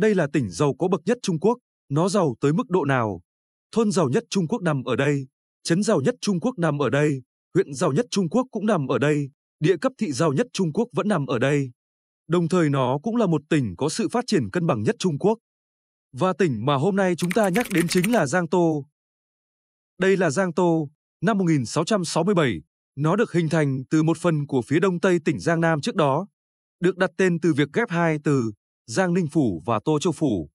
Đây là tỉnh giàu có bậc nhất Trung Quốc, nó giàu tới mức độ nào? Thôn giàu nhất Trung Quốc nằm ở đây, trấn giàu nhất Trung Quốc nằm ở đây, huyện giàu nhất Trung Quốc cũng nằm ở đây, địa cấp thị giàu nhất Trung Quốc vẫn nằm ở đây. Đồng thời nó cũng là một tỉnh có sự phát triển cân bằng nhất Trung Quốc. Và tỉnh mà hôm nay chúng ta nhắc đến chính là Giang Tô. Đây là Giang Tô, năm 1667, nó được hình thành từ một phần của phía đông tây tỉnh Giang Nam trước đó, được đặt tên từ việc ghép hai từ Giang Ninh Phủ và Tô Châu Phủ.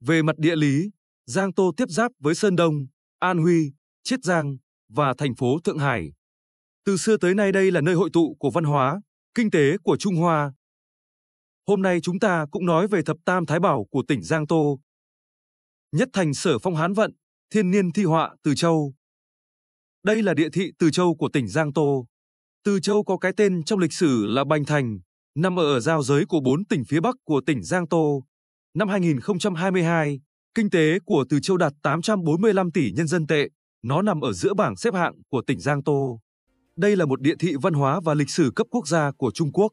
Về mặt địa lý, Giang Tô tiếp giáp với Sơn Đông, An Huy, Chiết Giang và thành phố Thượng Hải. Từ xưa tới nay đây là nơi hội tụ của văn hóa, kinh tế của Trung Hoa. Hôm nay chúng ta cũng nói về thập tam thái bảo của tỉnh Giang Tô. Nhất thành sở phong hán vận, thiên niên thi họa Từ Châu. Đây là địa thị Từ Châu của tỉnh Giang Tô. Từ Châu có cái tên trong lịch sử là Bành Thành, nằm ở giao giới của bốn tỉnh phía Bắc của tỉnh Giang Tô. Năm 2022, kinh tế của Từ Châu đạt 845 tỷ nhân dân tệ, nó nằm ở giữa bảng xếp hạng của tỉnh Giang Tô. Đây là một địa thị văn hóa và lịch sử cấp quốc gia của Trung Quốc.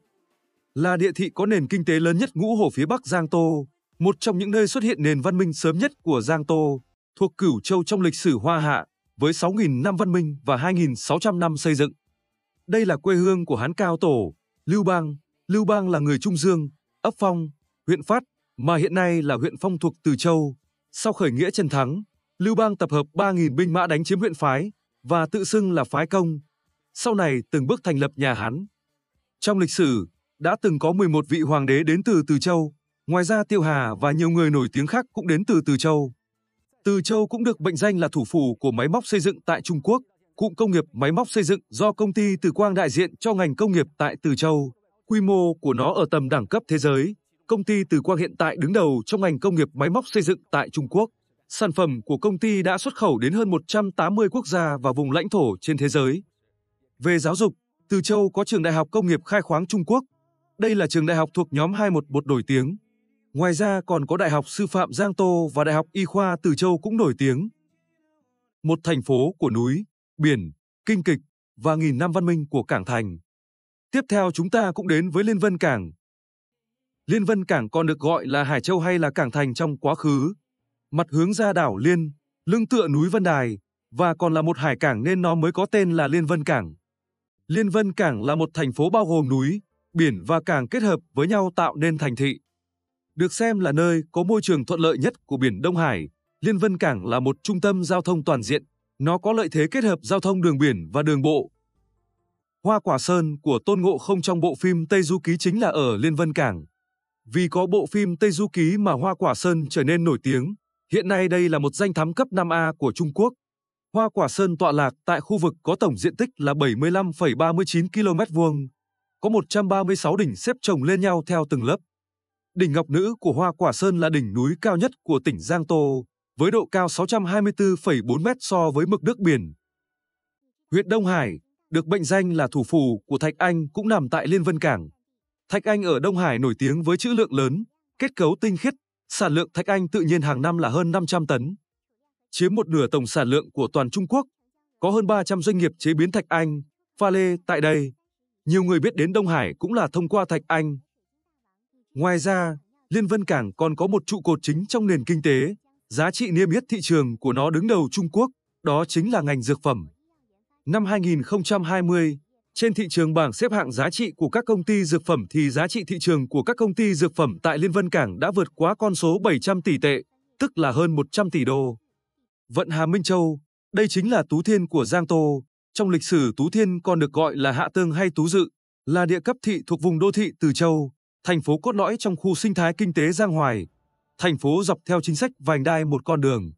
Là địa thị có nền kinh tế lớn nhất ngũ hồ phía Bắc Giang Tô, một trong những nơi xuất hiện nền văn minh sớm nhất của Giang Tô, thuộc Cửu Châu trong lịch sử Hoa Hạ, với 6.000 năm văn minh và 2.600 năm xây dựng. Đây là quê hương của Hán Cao Tổ, Lưu Bang, Lưu Bang là người Trung Dương, ấp Phong, huyện Phát, mà hiện nay là huyện Phong thuộc Từ Châu. Sau khởi nghĩa Trần Thắng, Lưu Bang tập hợp 3.000 binh mã đánh chiếm huyện Phái và tự xưng là Phái Công. Sau này từng bước thành lập nhà Hán. Trong lịch sử, đã từng có 11 vị hoàng đế đến từ Từ Châu. Ngoài ra Tiêu Hà và nhiều người nổi tiếng khác cũng đến từ Từ Châu. Từ Châu cũng được mệnh danh là thủ phủ của máy móc xây dựng tại Trung Quốc. Cụm công nghiệp máy móc xây dựng do công ty Từ Quang đại diện cho ngành công nghiệp tại Từ Châu. Quy mô của nó ở tầm đẳng cấp thế giới, công ty Từ Quang hiện tại đứng đầu trong ngành công nghiệp máy móc xây dựng tại Trung Quốc. Sản phẩm của công ty đã xuất khẩu đến hơn 180 quốc gia và vùng lãnh thổ trên thế giới. Về giáo dục, Từ Châu có trường Đại học Công nghiệp Khai khoáng Trung Quốc. Đây là trường đại học thuộc nhóm 211 nổi tiếng. Ngoài ra còn có Đại học Sư phạm Giang Tô và Đại học Y khoa Từ Châu cũng nổi tiếng. Một thành phố của núi, biển, kinh kịch và nghìn năm văn minh của Cảng Thành. Tiếp theo chúng ta cũng đến với Liên Vân Cảng. Liên Vân Cảng còn được gọi là Hải Châu hay là Cảng Thành trong quá khứ. Mặt hướng ra đảo Liên, lưng tựa núi Vân Đài, và còn là một hải cảng nên nó mới có tên là Liên Vân Cảng. Liên Vân Cảng là một thành phố bao gồm núi, biển và cảng kết hợp với nhau tạo nên thành thị. Được xem là nơi có môi trường thuận lợi nhất của biển Đông Hải, Liên Vân Cảng là một trung tâm giao thông toàn diện. Nó có lợi thế kết hợp giao thông đường biển và đường bộ, Hoa quả sơn của Tôn Ngộ không trong bộ phim Tây Du Ký chính là ở Liên Vân Cảng. Vì có bộ phim Tây Du Ký mà Hoa quả sơn trở nên nổi tiếng, hiện nay đây là một danh thắng cấp 5A của Trung Quốc. Hoa quả sơn tọa lạc tại khu vực có tổng diện tích là 75,39 km vuông, có 136 đỉnh xếp chồng lên nhau theo từng lớp. Đỉnh Ngọc Nữ của Hoa Quả Sơn là đỉnh núi cao nhất của tỉnh Giang Tô, với độ cao 624,4 m so với mực nước biển. Huyện Đông Hải, được mệnh danh là thủ phủ của Thạch Anh cũng nằm tại Liên Vân Cảng. Thạch Anh ở Đông Hải nổi tiếng với chữ lượng lớn, kết cấu tinh khiết, sản lượng Thạch Anh tự nhiên hàng năm là hơn 500 tấn. Chiếm một nửa tổng sản lượng của toàn Trung Quốc, có hơn 300 doanh nghiệp chế biến Thạch Anh, pha lê tại đây. Nhiều người biết đến Đông Hải cũng là thông qua Thạch Anh. Ngoài ra, Liên Vân Cảng còn có một trụ cột chính trong nền kinh tế, giá trị niêm yết thị trường của nó đứng đầu Trung Quốc, đó chính là ngành dược phẩm. Năm 2020, trên thị trường bảng xếp hạng giá trị của các công ty dược phẩm thì giá trị thị trường của các công ty dược phẩm tại Liên Vân Cảng đã vượt quá con số 700 tỷ tệ, tức là hơn 100 tỷ đô. Vận Hà Minh Châu, đây chính là Tú Thiên của Giang Tô, trong lịch sử Tú Thiên còn được gọi là Hạ Tương hay Tú Dự, là địa cấp thị thuộc vùng đô thị Từ Châu, thành phố cốt lõi trong khu sinh thái kinh tế Giang Hoài, thành phố dọc theo chính sách vành đai một con đường.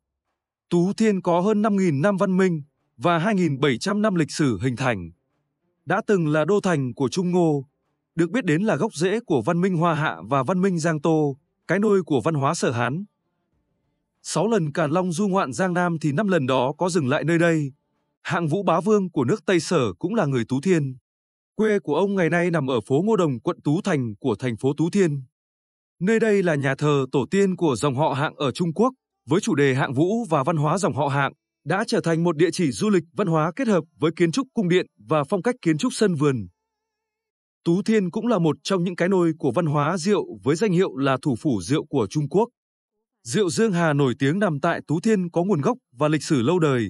Tú Thiên có hơn 5.000 năm văn minh, và 2.700 năm lịch sử hình thành. Đã từng là đô thành của Trung Ngô, được biết đến là gốc rễ của văn minh Hoa Hạ và văn minh Giang Tô, cái nôi của văn hóa Sở Hán. Sáu lần Càn Long du ngoạn Giang Nam thì năm lần đó có dừng lại nơi đây. Hạng Vũ Bá Vương của nước Tây Sở cũng là người Tú Thiên. Quê của ông ngày nay nằm ở phố Ngô Đồng, quận Tú Thành của thành phố Tú Thiên. Nơi đây là nhà thờ tổ tiên của dòng họ Hạng ở Trung Quốc, với chủ đề Hạng Vũ và văn hóa dòng họ Hạng đã trở thành một địa chỉ du lịch văn hóa kết hợp với kiến trúc cung điện và phong cách kiến trúc sân vườn. Tú Thiên cũng là một trong những cái nôi của văn hóa rượu với danh hiệu là thủ phủ rượu của Trung Quốc. Rượu Dương Hà nổi tiếng nằm tại Tú Thiên có nguồn gốc và lịch sử lâu đời.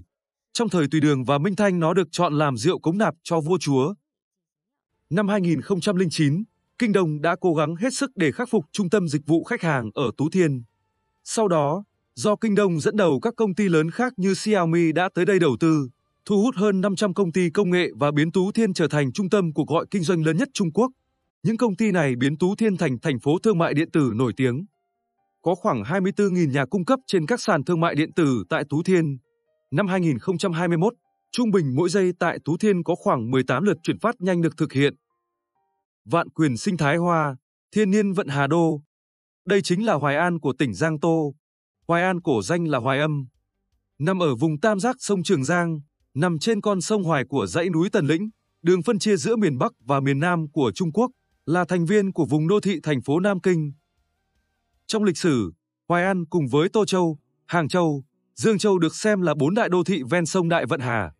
Trong thời Tùy Đường và Minh Thanh nó được chọn làm rượu cống nạp cho vua chúa. Năm 2009, Kinh Đông đã cố gắng hết sức để khắc phục trung tâm dịch vụ khách hàng ở Tú Thiên. Sau đó, do Kinh Đông dẫn đầu các công ty lớn khác như Xiaomi đã tới đây đầu tư, thu hút hơn 500 công ty công nghệ và biến Tú Thiên trở thành trung tâm cuộc gọi kinh doanh lớn nhất Trung Quốc. Những công ty này biến Tú Thiên thành thành phố thương mại điện tử nổi tiếng. Có khoảng 24.000 nhà cung cấp trên các sàn thương mại điện tử tại Tú Thiên. Năm 2021, trung bình mỗi giây tại Tú Thiên có khoảng 18 lượt chuyển phát nhanh được thực hiện. Vạn quyền sinh thái hoa, thiên niên vận Hà Đô. Đây chính là Hoài An của tỉnh Giang Tô. Hoài An cổ danh là Hoài Âm. Nằm ở vùng tam giác sông Trường Giang, nằm trên con sông Hoài của dãy núi Tần Lĩnh, đường phân chia giữa miền Bắc và miền Nam của Trung Quốc, là thành viên của vùng đô thị thành phố Nam Kinh. Trong lịch sử, Hoài An cùng với Tô Châu, Hàng Châu, Dương Châu được xem là bốn đại đô thị ven sông Đại Vận Hà.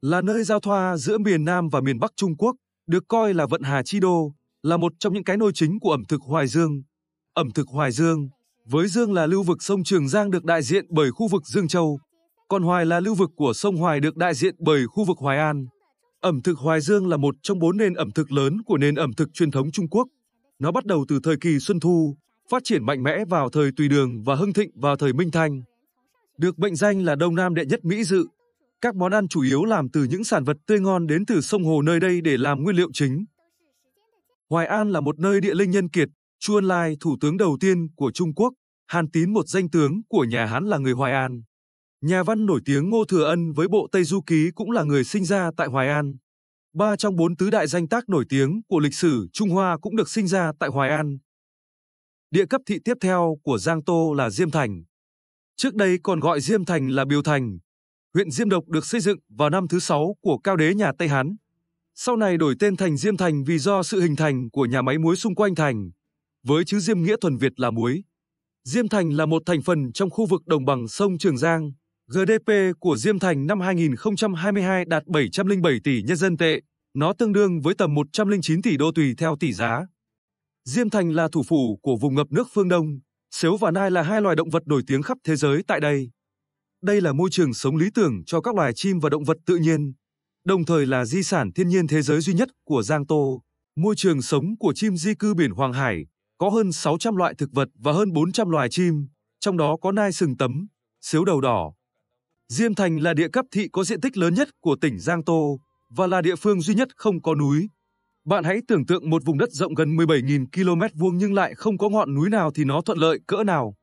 Là nơi giao thoa giữa miền Nam và miền Bắc Trung Quốc, được coi là Vận Hà Chi Đô, là một trong những cái nôi chính của ẩm thực Hoài Dương. Ẩm thực Hoài Dương với Dương là lưu vực sông Trường Giang được đại diện bởi khu vực Dương Châu, còn Hoài là lưu vực của sông Hoài được đại diện bởi khu vực Hoài An. Ẩm thực Hoài Dương là một trong bốn nền ẩm thực lớn của nền ẩm thực truyền thống Trung Quốc. Nó bắt đầu từ thời kỳ Xuân Thu, phát triển mạnh mẽ vào thời Tùy Đường và hưng thịnh vào thời Minh Thanh. Được mệnh danh là Đông Nam đệ nhất Mỹ dự, các món ăn chủ yếu làm từ những sản vật tươi ngon đến từ sông hồ nơi đây để làm nguyên liệu chính. Hoài An là một nơi địa linh nhân kiệt, Chu Ân Lai, thủ tướng đầu tiên của Trung Quốc, Hàn Tín một danh tướng của nhà Hán là người Hoài An. Nhà văn nổi tiếng Ngô Thừa Ân với bộ Tây Du Ký cũng là người sinh ra tại Hoài An. Ba trong bốn tứ đại danh tác nổi tiếng của lịch sử Trung Hoa cũng được sinh ra tại Hoài An. Địa cấp thị tiếp theo của Giang Tô là Diêm Thành. Trước đây còn gọi Diêm Thành là Biều Thành. Huyện Diêm Độc được xây dựng vào năm thứ sáu của cao đế nhà Tây Hán. Sau này đổi tên thành Diêm Thành vì do sự hình thành của nhà máy muối xung quanh thành với chữ diêm nghĩa thuần Việt là muối. Diêm Thành là một thành phần trong khu vực đồng bằng sông Trường Giang. GDP của Diêm Thành năm 2022 đạt 707 tỷ nhân dân tệ, nó tương đương với tầm 109 tỷ đô tùy theo tỷ giá. Diêm Thành là thủ phủ của vùng ngập nước phương Đông, sếu và nai là hai loài động vật nổi tiếng khắp thế giới tại đây. Đây là môi trường sống lý tưởng cho các loài chim và động vật tự nhiên, đồng thời là di sản thiên nhiên thế giới duy nhất của Giang Tô. Môi trường sống của chim di cư biển Hoàng Hải có hơn 600 loại thực vật và hơn 400 loài chim, trong đó có nai sừng tấm, xếu đầu đỏ. Diêm Thành là địa cấp thị có diện tích lớn nhất của tỉnh Giang Tô và là địa phương duy nhất không có núi. Bạn hãy tưởng tượng một vùng đất rộng gần 17.000 km vuông nhưng lại không có ngọn núi nào thì nó thuận lợi cỡ nào.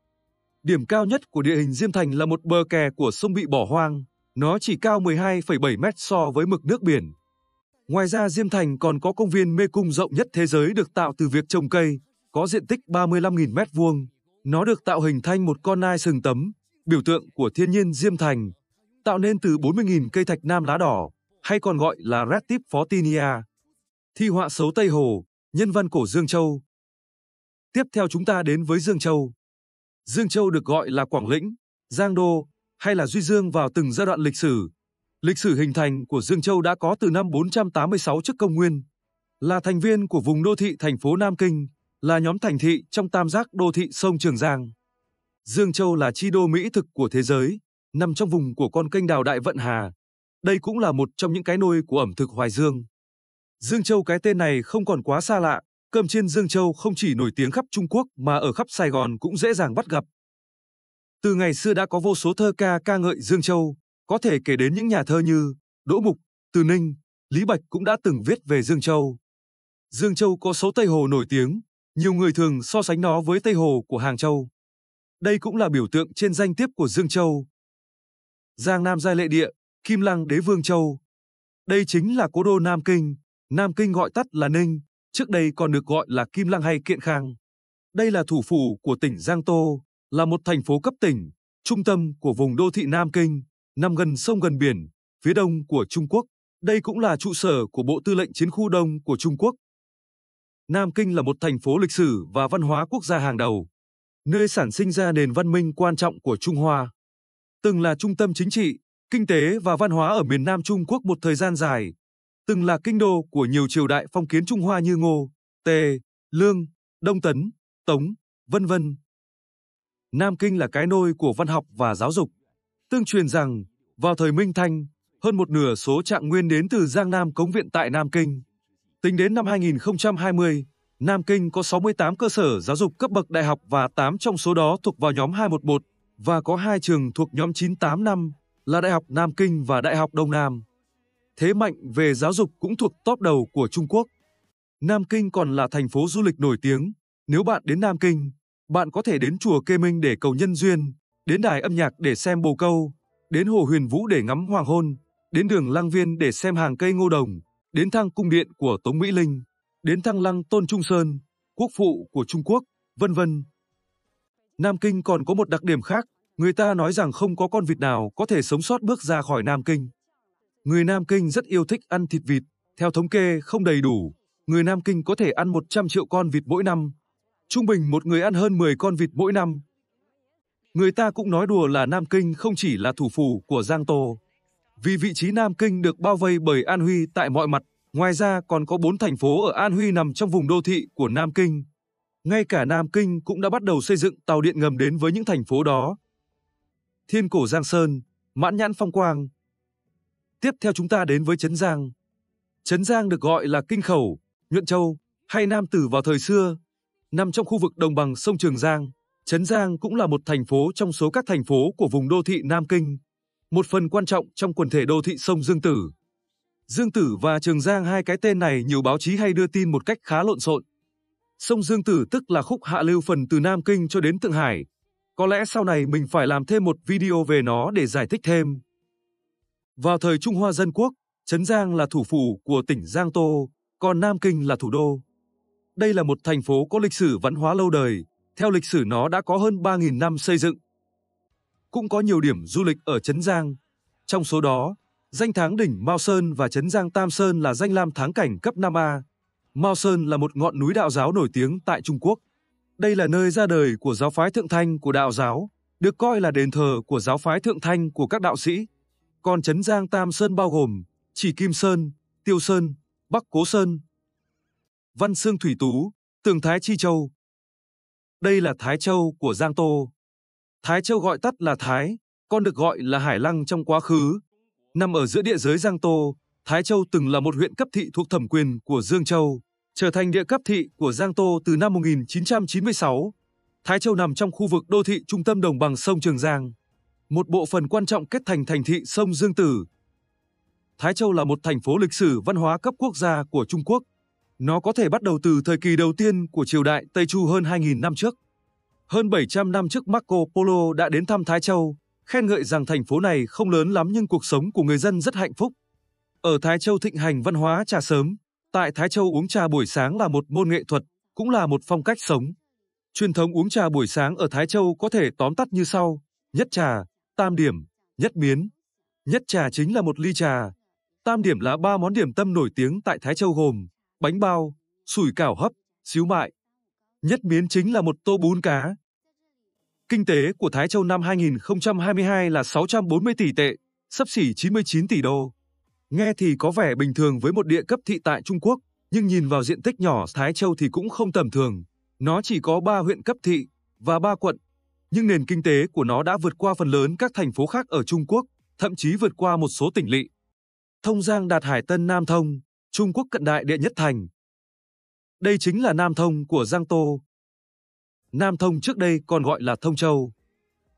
Điểm cao nhất của địa hình Diêm Thành là một bờ kè của sông bị bỏ hoang, nó chỉ cao 12,7 mét so với mực nước biển. Ngoài ra Diêm Thành còn có công viên mê cung rộng nhất thế giới được tạo từ việc trồng cây, có diện tích 35.000 m2. Nó được tạo hình thành một con nai sừng tấm, biểu tượng của thiên nhiên Diêm Thành, tạo nên từ 40.000 cây thạch nam lá đỏ, hay còn gọi là Red Tip Fortinia. Thi họa xấu Tây Hồ, nhân văn cổ Dương Châu. Tiếp theo chúng ta đến với Dương Châu. Dương Châu được gọi là Quảng Lĩnh, Giang Đô hay là Duy Dương vào từng giai đoạn lịch sử. Lịch sử hình thành của Dương Châu đã có từ năm 486 trước công nguyên, là thành viên của vùng đô thị thành phố Nam Kinh, là nhóm thành thị trong tam giác đô thị sông Trường Giang. Dương Châu là chi đô mỹ thực của thế giới, nằm trong vùng của con kênh đào Đại Vận Hà. Đây cũng là một trong những cái nôi của ẩm thực Hoài Dương. Dương Châu cái tên này không còn quá xa lạ, cơm chiên Dương Châu không chỉ nổi tiếng khắp Trung Quốc mà ở khắp Sài Gòn cũng dễ dàng bắt gặp. Từ ngày xưa đã có vô số thơ ca ca ngợi Dương Châu, có thể kể đến những nhà thơ như Đỗ Mục, Từ Ninh, Lý Bạch cũng đã từng viết về Dương Châu. Dương Châu có số Tây Hồ nổi tiếng, nhiều người thường so sánh nó với Tây Hồ của Hàng Châu. Đây cũng là biểu tượng trên danh tiếp của Dương Châu. Giang Nam Giai Lệ Địa, Kim Lăng Đế Vương Châu. Đây chính là cố đô Nam Kinh, Nam Kinh gọi tắt là Ninh, trước đây còn được gọi là Kim Lăng hay Kiện Khang. Đây là thủ phủ của tỉnh Giang Tô, là một thành phố cấp tỉnh, trung tâm của vùng đô thị Nam Kinh, nằm gần sông gần biển, phía đông của Trung Quốc. Đây cũng là trụ sở của Bộ Tư lệnh Chiến khu Đông của Trung Quốc. Nam Kinh là một thành phố lịch sử và văn hóa quốc gia hàng đầu, nơi sản sinh ra nền văn minh quan trọng của Trung Hoa. Từng là trung tâm chính trị, kinh tế và văn hóa ở miền Nam Trung Quốc một thời gian dài, từng là kinh đô của nhiều triều đại phong kiến Trung Hoa như Ngô, Tề, Lương, Đông Tấn, Tống, vân vân. Nam Kinh là cái nôi của văn học và giáo dục. Tương truyền rằng, vào thời Minh Thanh, hơn một nửa số trạng nguyên đến từ Giang Nam Cống Viện tại Nam Kinh. Tính đến năm 2020, Nam Kinh có 68 cơ sở giáo dục cấp bậc đại học và 8 trong số đó thuộc vào nhóm 211 và có 2 trường thuộc nhóm 985 là Đại học Nam Kinh và Đại học Đông Nam. Thế mạnh về giáo dục cũng thuộc top đầu của Trung Quốc. Nam Kinh còn là thành phố du lịch nổi tiếng. Nếu bạn đến Nam Kinh, bạn có thể đến chùa Kê Minh để cầu nhân duyên, đến đài âm nhạc để xem bồ câu, đến hồ Huyền Vũ để ngắm hoàng hôn, đến đường Lăng Viên để xem hàng cây ngô đồng đến thăng cung điện của Tống Mỹ Linh, đến thăng lăng Tôn Trung Sơn, quốc phụ của Trung Quốc, vân vân. Nam Kinh còn có một đặc điểm khác, người ta nói rằng không có con vịt nào có thể sống sót bước ra khỏi Nam Kinh. Người Nam Kinh rất yêu thích ăn thịt vịt, theo thống kê không đầy đủ, người Nam Kinh có thể ăn 100 triệu con vịt mỗi năm. Trung bình một người ăn hơn 10 con vịt mỗi năm. Người ta cũng nói đùa là Nam Kinh không chỉ là thủ phủ của Giang Tô, vì vị trí Nam Kinh được bao vây bởi An Huy tại mọi mặt, ngoài ra còn có bốn thành phố ở An Huy nằm trong vùng đô thị của Nam Kinh. Ngay cả Nam Kinh cũng đã bắt đầu xây dựng tàu điện ngầm đến với những thành phố đó. Thiên cổ Giang Sơn, mãn nhãn phong quang. Tiếp theo chúng ta đến với Trấn Giang. Trấn Giang được gọi là Kinh Khẩu, Nhuận Châu hay Nam Tử vào thời xưa. Nằm trong khu vực đồng bằng sông Trường Giang, Trấn Giang cũng là một thành phố trong số các thành phố của vùng đô thị Nam Kinh một phần quan trọng trong quần thể đô thị sông Dương Tử. Dương Tử và Trường Giang hai cái tên này nhiều báo chí hay đưa tin một cách khá lộn xộn. Sông Dương Tử tức là khúc hạ lưu phần từ Nam Kinh cho đến Thượng Hải. Có lẽ sau này mình phải làm thêm một video về nó để giải thích thêm. Vào thời Trung Hoa Dân Quốc, Trấn Giang là thủ phủ của tỉnh Giang Tô, còn Nam Kinh là thủ đô. Đây là một thành phố có lịch sử văn hóa lâu đời, theo lịch sử nó đã có hơn 3.000 năm xây dựng cũng có nhiều điểm du lịch ở Trấn Giang. Trong số đó, danh thắng đỉnh Mao Sơn và Trấn Giang Tam Sơn là danh lam thắng cảnh cấp 5A. Mao Sơn là một ngọn núi đạo giáo nổi tiếng tại Trung Quốc. Đây là nơi ra đời của giáo phái Thượng Thanh của đạo giáo, được coi là đền thờ của giáo phái Thượng Thanh của các đạo sĩ. Còn Trấn Giang Tam Sơn bao gồm Chỉ Kim Sơn, Tiêu Sơn, Bắc Cố Sơn, Văn Sương Thủy Tú, Tường Thái Chi Châu. Đây là Thái Châu của Giang Tô. Thái Châu gọi tắt là Thái, còn được gọi là Hải Lăng trong quá khứ. Nằm ở giữa địa giới Giang Tô, Thái Châu từng là một huyện cấp thị thuộc thẩm quyền của Dương Châu, trở thành địa cấp thị của Giang Tô từ năm 1996. Thái Châu nằm trong khu vực đô thị trung tâm đồng bằng sông Trường Giang, một bộ phận quan trọng kết thành thành thị sông Dương Tử. Thái Châu là một thành phố lịch sử văn hóa cấp quốc gia của Trung Quốc. Nó có thể bắt đầu từ thời kỳ đầu tiên của triều đại Tây Chu hơn 2.000 năm trước. Hơn 700 năm trước Marco Polo đã đến thăm Thái Châu, khen ngợi rằng thành phố này không lớn lắm nhưng cuộc sống của người dân rất hạnh phúc. Ở Thái Châu thịnh hành văn hóa trà sớm, tại Thái Châu uống trà buổi sáng là một môn nghệ thuật, cũng là một phong cách sống. Truyền thống uống trà buổi sáng ở Thái Châu có thể tóm tắt như sau: nhất trà, tam điểm, nhất miến. Nhất trà chính là một ly trà. Tam điểm là ba món điểm tâm nổi tiếng tại Thái Châu gồm bánh bao, sủi cảo hấp, xíu mại, nhất biến chính là một tô bún cá. Kinh tế của Thái Châu năm 2022 là 640 tỷ tệ, sấp xỉ 99 tỷ đô. Nghe thì có vẻ bình thường với một địa cấp thị tại Trung Quốc, nhưng nhìn vào diện tích nhỏ Thái Châu thì cũng không tầm thường. Nó chỉ có 3 huyện cấp thị và 3 quận, nhưng nền kinh tế của nó đã vượt qua phần lớn các thành phố khác ở Trung Quốc, thậm chí vượt qua một số tỉnh lỵ. Thông Giang đạt Hải Tân Nam Thông, Trung Quốc cận đại đệ nhất thành, đây chính là Nam Thông của Giang Tô. Nam Thông trước đây còn gọi là Thông Châu,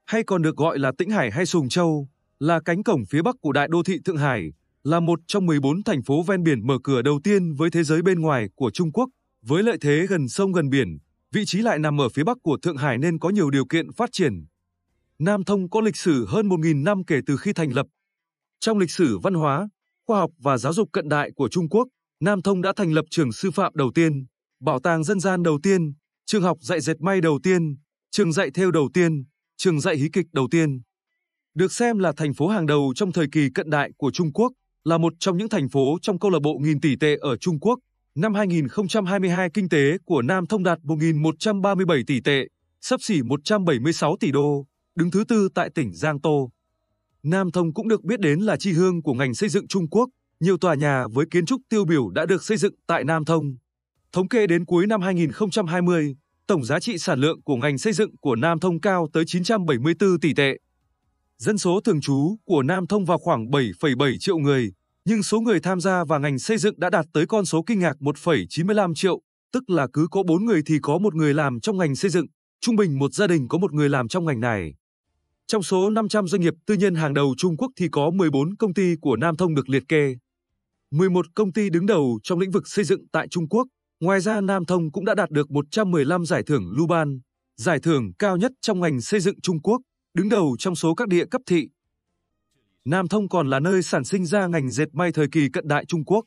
hay còn được gọi là Tĩnh Hải hay Sùng Châu, là cánh cổng phía bắc của đại đô thị Thượng Hải, là một trong 14 thành phố ven biển mở cửa đầu tiên với thế giới bên ngoài của Trung Quốc, với lợi thế gần sông gần biển, vị trí lại nằm ở phía bắc của Thượng Hải nên có nhiều điều kiện phát triển. Nam Thông có lịch sử hơn 1.000 năm kể từ khi thành lập. Trong lịch sử văn hóa, khoa học và giáo dục cận đại của Trung Quốc, Nam Thông đã thành lập trường sư phạm đầu tiên, bảo tàng dân gian đầu tiên, trường học dạy dệt may đầu tiên, trường dạy theo đầu tiên, trường dạy hí kịch đầu tiên. Được xem là thành phố hàng đầu trong thời kỳ cận đại của Trung Quốc, là một trong những thành phố trong câu lạc bộ nghìn tỷ tệ ở Trung Quốc. Năm 2022 kinh tế của Nam Thông đạt 1.137 tỷ tệ, sắp xỉ 176 tỷ đô, đứng thứ tư tại tỉnh Giang Tô. Nam Thông cũng được biết đến là chi hương của ngành xây dựng Trung Quốc, nhiều tòa nhà với kiến trúc tiêu biểu đã được xây dựng tại Nam Thông. Thống kê đến cuối năm 2020, tổng giá trị sản lượng của ngành xây dựng của Nam Thông cao tới 974 tỷ tệ. Dân số thường trú của Nam Thông vào khoảng 7,7 triệu người, nhưng số người tham gia vào ngành xây dựng đã đạt tới con số kinh ngạc 1,95 triệu, tức là cứ có 4 người thì có một người làm trong ngành xây dựng, trung bình một gia đình có một người làm trong ngành này. Trong số 500 doanh nghiệp tư nhân hàng đầu Trung Quốc thì có 14 công ty của Nam Thông được liệt kê. 11 công ty đứng đầu trong lĩnh vực xây dựng tại Trung Quốc Ngoài ra Nam Thông cũng đã đạt được 115 giải thưởng Luban, giải thưởng cao nhất trong ngành xây dựng Trung Quốc, đứng đầu trong số các địa cấp thị. Nam Thông còn là nơi sản sinh ra ngành dệt may thời kỳ cận đại Trung Quốc.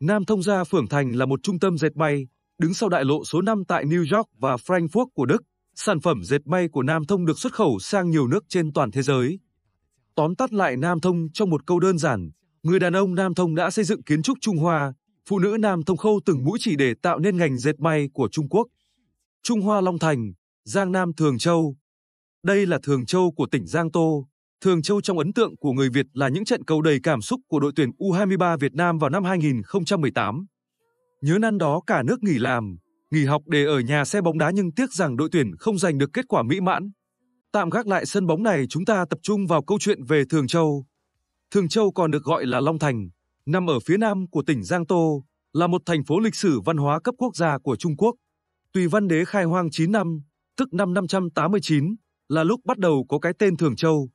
Nam Thông gia Phưởng Thành là một trung tâm dệt may, đứng sau đại lộ số 5 tại New York và Frankfurt của Đức. Sản phẩm dệt may của Nam Thông được xuất khẩu sang nhiều nước trên toàn thế giới. Tóm tắt lại Nam Thông trong một câu đơn giản, người đàn ông Nam Thông đã xây dựng kiến trúc Trung Hoa, phụ nữ Nam thông khâu từng mũi chỉ để tạo nên ngành dệt may của Trung Quốc. Trung Hoa Long Thành, Giang Nam Thường Châu. Đây là Thường Châu của tỉnh Giang Tô. Thường Châu trong ấn tượng của người Việt là những trận cầu đầy cảm xúc của đội tuyển U23 Việt Nam vào năm 2018. Nhớ năm đó cả nước nghỉ làm, nghỉ học để ở nhà xe bóng đá nhưng tiếc rằng đội tuyển không giành được kết quả mỹ mãn. Tạm gác lại sân bóng này chúng ta tập trung vào câu chuyện về Thường Châu. Thường Châu còn được gọi là Long Thành, nằm ở phía nam của tỉnh Giang Tô, là một thành phố lịch sử văn hóa cấp quốc gia của Trung Quốc. Tùy Văn Đế khai hoang 9 năm, tức năm 589, là lúc bắt đầu có cái tên Thường Châu.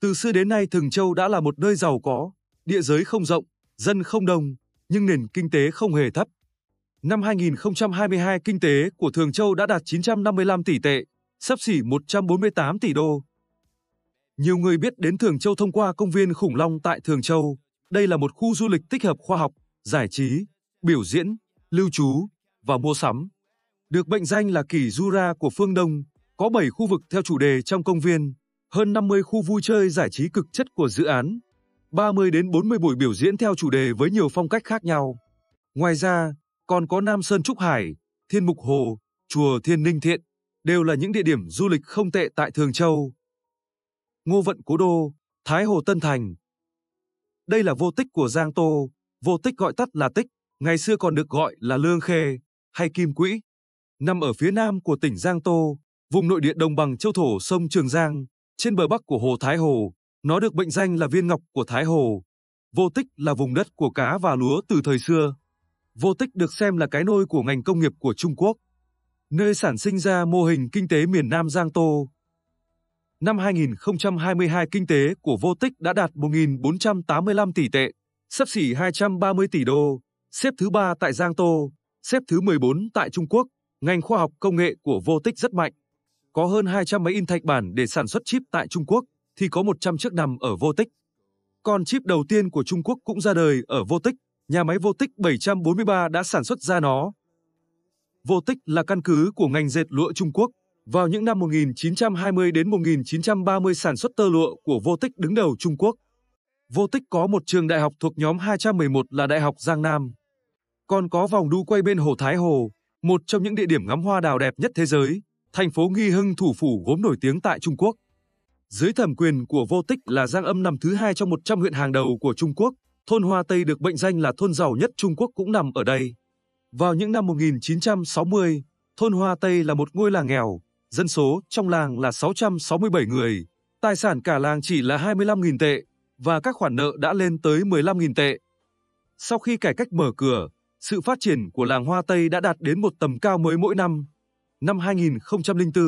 Từ xưa đến nay Thường Châu đã là một nơi giàu có, địa giới không rộng, dân không đông, nhưng nền kinh tế không hề thấp. Năm 2022 kinh tế của Thường Châu đã đạt 955 tỷ tệ, sắp xỉ 148 tỷ đô. Nhiều người biết đến Thường Châu thông qua công viên khủng long tại Thường Châu, đây là một khu du lịch tích hợp khoa học, giải trí, biểu diễn, lưu trú và mua sắm. Được mệnh danh là kỳ Jura của phương Đông, có 7 khu vực theo chủ đề trong công viên, hơn 50 khu vui chơi giải trí cực chất của dự án, 30 đến 40 buổi biểu diễn theo chủ đề với nhiều phong cách khác nhau. Ngoài ra, còn có Nam Sơn Trúc Hải, Thiên Mục Hồ, Chùa Thiên Ninh Thiện, đều là những địa điểm du lịch không tệ tại Thường Châu. Ngô Vận Cố Đô, Thái Hồ Tân Thành, đây là vô tích của Giang Tô, vô tích gọi tắt là tích, ngày xưa còn được gọi là Lương Khê hay Kim Quỹ. Nằm ở phía nam của tỉnh Giang Tô, vùng nội địa đồng bằng châu thổ sông Trường Giang, trên bờ bắc của Hồ Thái Hồ, nó được mệnh danh là viên ngọc của Thái Hồ. Vô tích là vùng đất của cá và lúa từ thời xưa. Vô tích được xem là cái nôi của ngành công nghiệp của Trung Quốc, nơi sản sinh ra mô hình kinh tế miền Nam Giang Tô. Năm 2022 kinh tế của vô tích đã đạt 1.485 tỷ tệ, sấp xỉ 230 tỷ đô, xếp thứ ba tại Giang Tô, xếp thứ 14 tại Trung Quốc. Ngành khoa học công nghệ của vô tích rất mạnh. Có hơn 200 máy in thạch bản để sản xuất chip tại Trung Quốc, thì có 100 chiếc nằm ở vô tích. Còn chip đầu tiên của Trung Quốc cũng ra đời ở vô tích, nhà máy vô tích 743 đã sản xuất ra nó. Vô tích là căn cứ của ngành dệt lụa Trung Quốc, vào những năm 1920 đến 1930 sản xuất tơ lụa của Vô Tích đứng đầu Trung Quốc. Vô Tích có một trường đại học thuộc nhóm 211 là Đại học Giang Nam. Còn có vòng đu quay bên Hồ Thái Hồ, một trong những địa điểm ngắm hoa đào đẹp nhất thế giới, thành phố Nghi Hưng thủ phủ gốm nổi tiếng tại Trung Quốc. Dưới thẩm quyền của Vô Tích là Giang Âm nằm thứ hai trong 100 huyện hàng đầu của Trung Quốc, thôn Hoa Tây được mệnh danh là thôn giàu nhất Trung Quốc cũng nằm ở đây. Vào những năm 1960, thôn Hoa Tây là một ngôi làng nghèo, Dân số trong làng là 667 người, tài sản cả làng chỉ là 25.000 tệ và các khoản nợ đã lên tới 15.000 tệ. Sau khi cải cách mở cửa, sự phát triển của làng Hoa Tây đã đạt đến một tầm cao mới mỗi năm. Năm 2004,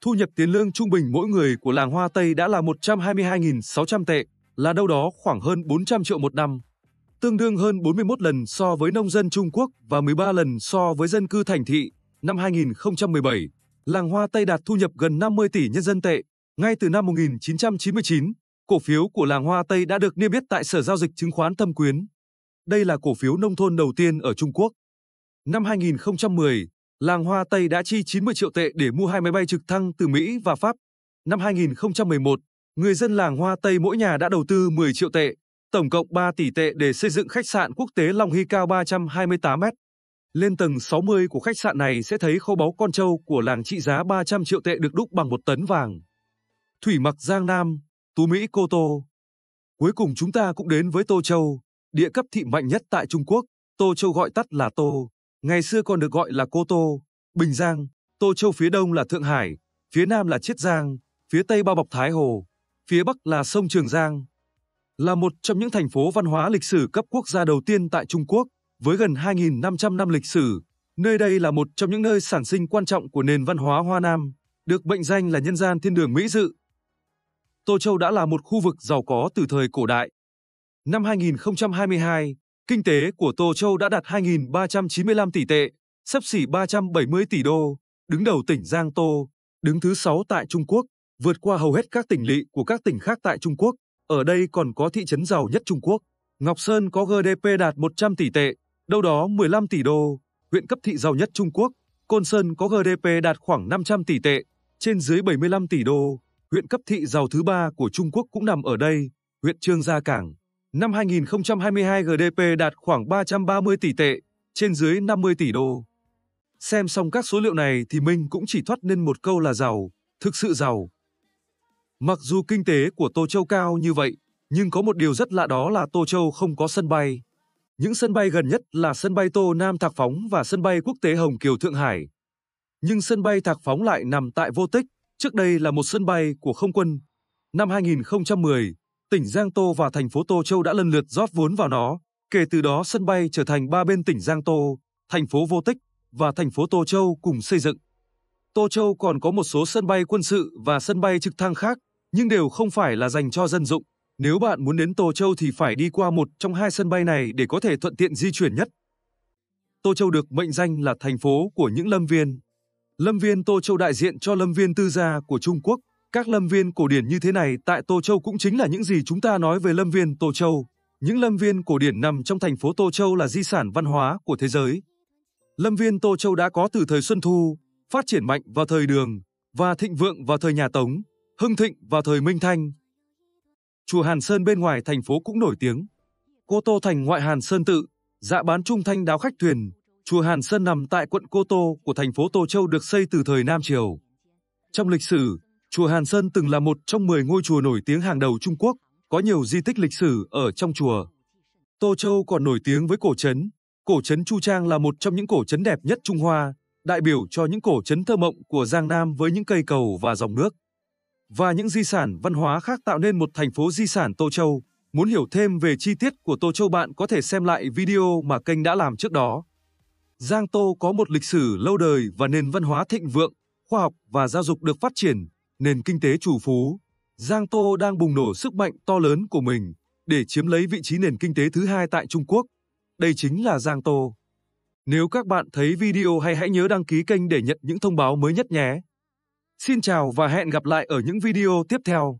thu nhập tiền lương trung bình mỗi người của làng Hoa Tây đã là 122.600 tệ, là đâu đó khoảng hơn 400 triệu một năm, tương đương hơn 41 lần so với nông dân Trung Quốc và 13 lần so với dân cư thành thị. Năm 2017, làng hoa Tây đạt thu nhập gần 50 tỷ nhân dân tệ. Ngay từ năm 1999, cổ phiếu của làng hoa Tây đã được niêm yết tại Sở Giao dịch Chứng khoán Thâm Quyến. Đây là cổ phiếu nông thôn đầu tiên ở Trung Quốc. Năm 2010, làng hoa Tây đã chi 90 triệu tệ để mua hai máy bay trực thăng từ Mỹ và Pháp. Năm 2011, người dân làng hoa Tây mỗi nhà đã đầu tư 10 triệu tệ, tổng cộng 3 tỷ tệ để xây dựng khách sạn quốc tế Long Hy cao 328 mét. Lên tầng 60 của khách sạn này sẽ thấy kho báu con trâu của làng trị giá 300 triệu tệ được đúc bằng một tấn vàng. Thủy mặc Giang Nam, Tú Mỹ Cô Tô. Cuối cùng chúng ta cũng đến với Tô Châu, địa cấp thị mạnh nhất tại Trung Quốc. Tô Châu gọi tắt là Tô, ngày xưa còn được gọi là Cô Tô, Bình Giang. Tô Châu phía đông là Thượng Hải, phía nam là Chiết Giang, phía tây bao bọc Thái Hồ, phía bắc là sông Trường Giang. Là một trong những thành phố văn hóa lịch sử cấp quốc gia đầu tiên tại Trung Quốc, với gần 2.500 năm lịch sử, nơi đây là một trong những nơi sản sinh quan trọng của nền văn hóa Hoa Nam, được mệnh danh là nhân gian thiên đường mỹ dự. Tô Châu đã là một khu vực giàu có từ thời cổ đại. Năm 2022, kinh tế của Tô Châu đã đạt 2.395 tỷ tệ, sấp xỉ 370 tỷ đô, đứng đầu tỉnh Giang Tô, đứng thứ 6 tại Trung Quốc, vượt qua hầu hết các tỉnh lỵ của các tỉnh khác tại Trung Quốc. Ở đây còn có thị trấn giàu nhất Trung Quốc. Ngọc Sơn có GDP đạt 100 tỷ tệ, đâu đó 15 tỷ đô, huyện cấp thị giàu nhất Trung Quốc. Côn Sơn có GDP đạt khoảng 500 tỷ tệ, trên dưới 75 tỷ đô. Huyện cấp thị giàu thứ ba của Trung Quốc cũng nằm ở đây, huyện Trương Gia Cảng. Năm 2022 GDP đạt khoảng 330 tỷ tệ, trên dưới 50 tỷ đô. Xem xong các số liệu này thì mình cũng chỉ thoát nên một câu là giàu, thực sự giàu. Mặc dù kinh tế của Tô Châu cao như vậy, nhưng có một điều rất lạ đó là Tô Châu không có sân bay. Những sân bay gần nhất là sân bay Tô Nam Thạc Phóng và sân bay quốc tế Hồng Kiều Thượng Hải. Nhưng sân bay Thạc Phóng lại nằm tại Vô Tích, trước đây là một sân bay của không quân. Năm 2010, tỉnh Giang Tô và thành phố Tô Châu đã lần lượt rót vốn vào nó. Kể từ đó sân bay trở thành ba bên tỉnh Giang Tô, thành phố Vô Tích và thành phố Tô Châu cùng xây dựng. Tô Châu còn có một số sân bay quân sự và sân bay trực thăng khác, nhưng đều không phải là dành cho dân dụng. Nếu bạn muốn đến Tô Châu thì phải đi qua một trong hai sân bay này để có thể thuận tiện di chuyển nhất. Tô Châu được mệnh danh là thành phố của những lâm viên. Lâm viên Tô Châu đại diện cho lâm viên tư gia của Trung Quốc. Các lâm viên cổ điển như thế này tại Tô Châu cũng chính là những gì chúng ta nói về lâm viên Tô Châu. Những lâm viên cổ điển nằm trong thành phố Tô Châu là di sản văn hóa của thế giới. Lâm viên Tô Châu đã có từ thời Xuân Thu, phát triển mạnh vào thời Đường, và thịnh vượng vào thời nhà Tống, hưng thịnh vào thời Minh Thanh, chùa Hàn Sơn bên ngoài thành phố cũng nổi tiếng. Cô Tô thành ngoại Hàn Sơn tự, dạ bán trung thanh đáo khách thuyền, chùa Hàn Sơn nằm tại quận Cô Tô của thành phố Tô Châu được xây từ thời Nam Triều. Trong lịch sử, chùa Hàn Sơn từng là một trong 10 ngôi chùa nổi tiếng hàng đầu Trung Quốc, có nhiều di tích lịch sử ở trong chùa. Tô Châu còn nổi tiếng với cổ trấn. Cổ trấn Chu Trang là một trong những cổ trấn đẹp nhất Trung Hoa, đại biểu cho những cổ trấn thơ mộng của Giang Nam với những cây cầu và dòng nước và những di sản văn hóa khác tạo nên một thành phố di sản Tô Châu. Muốn hiểu thêm về chi tiết của Tô Châu bạn có thể xem lại video mà kênh đã làm trước đó. Giang Tô có một lịch sử lâu đời và nền văn hóa thịnh vượng, khoa học và giáo dục được phát triển, nền kinh tế chủ phú. Giang Tô đang bùng nổ sức mạnh to lớn của mình để chiếm lấy vị trí nền kinh tế thứ hai tại Trung Quốc. Đây chính là Giang Tô. Nếu các bạn thấy video hay hãy nhớ đăng ký kênh để nhận những thông báo mới nhất nhé. Xin chào và hẹn gặp lại ở những video tiếp theo.